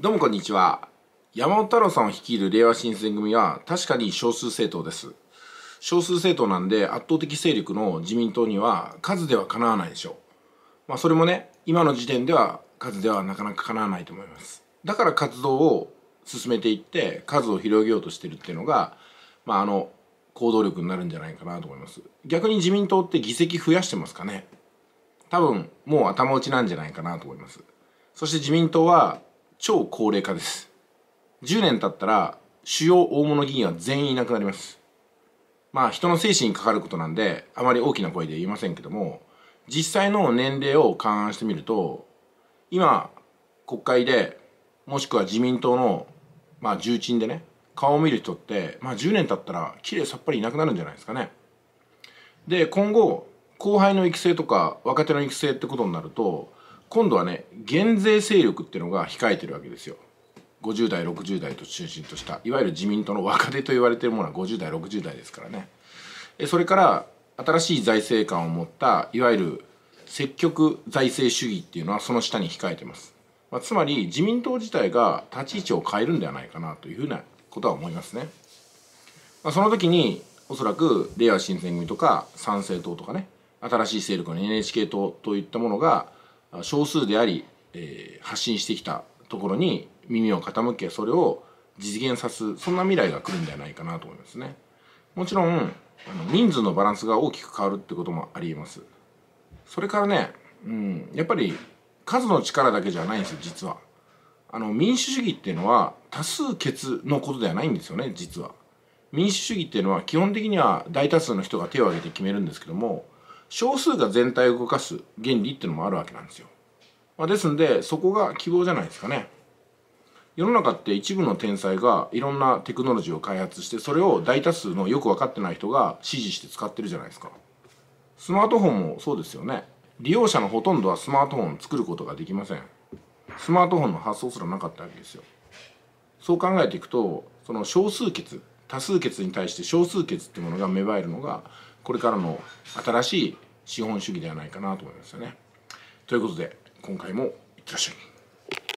どうもこんにちは。山本太郎さんを率いる令和新選組は確かに少数政党です。少数政党なんで圧倒的勢力の自民党には数ではかなわないでしょう。まあそれもね、今の時点では数ではなかなかかなわないと思います。だから活動を進めていって数を広げようとしてるっていうのが、まああの、行動力になるんじゃないかなと思います。逆に自民党って議席増やしてますかね多分もう頭打ちなんじゃないかなと思います。そして自民党は超高齢化です10年経ったら主要大物議員は全員いなくなりますまあ人の精神にかかることなんであまり大きな声で言いませんけども実際の年齢を勘案してみると今国会でもしくは自民党のまあ重鎮でね顔を見る人ってまあ10年経ったらきれいさっぱりいなくなるんじゃないですかねで今後後輩の育成とか若手の育成ってことになると今度はね減税勢力っていうのが控えてるわけですよ50代60代と中心としたいわゆる自民党の若手と言われてるものは50代60代ですからねそれから新しい財政観を持ったいわゆる積極財政主義っていうのはその下に控えてます、まあ、つまり自民党自体が立ち位置を変えるんではないかなというふうなことは思いますね、まあ、その時におそらくれいわ新選組とか参政党とかね新しい勢力の NHK 党といったものが少数であり、えー、発信してきたところに耳を傾けそれを実現さすそんな未来が来るんじゃないかなと思いますねもちろんあの人数のバランスが大きく変わるってこともありえますそれからね、うん、やっぱり数の力だけじゃないんですよ実はあの民主主義っていうのは多数決のことではないんですよね実は民主主義っていうのは基本的には大多数の人が手を挙げて決めるんですけども少数が全体を動かす原理っていうのもあるわけなんですよ。まあ、ですんでそこが希望じゃないですかね。世の中って一部の天才がいろんなテクノロジーを開発してそれを大多数のよく分かってない人が支持して使ってるじゃないですかスマートフォンもそうですよね利用者のほとんどはスマートフォンを作ることができませんスマートフォンの発想すらなかったわけですよそう考えていくとその少数決多数決に対して少数決ってものが芽生えるのがこれからの新しい資本主義ではないかなと思いますよね。ということで今回もいってらっしゃい。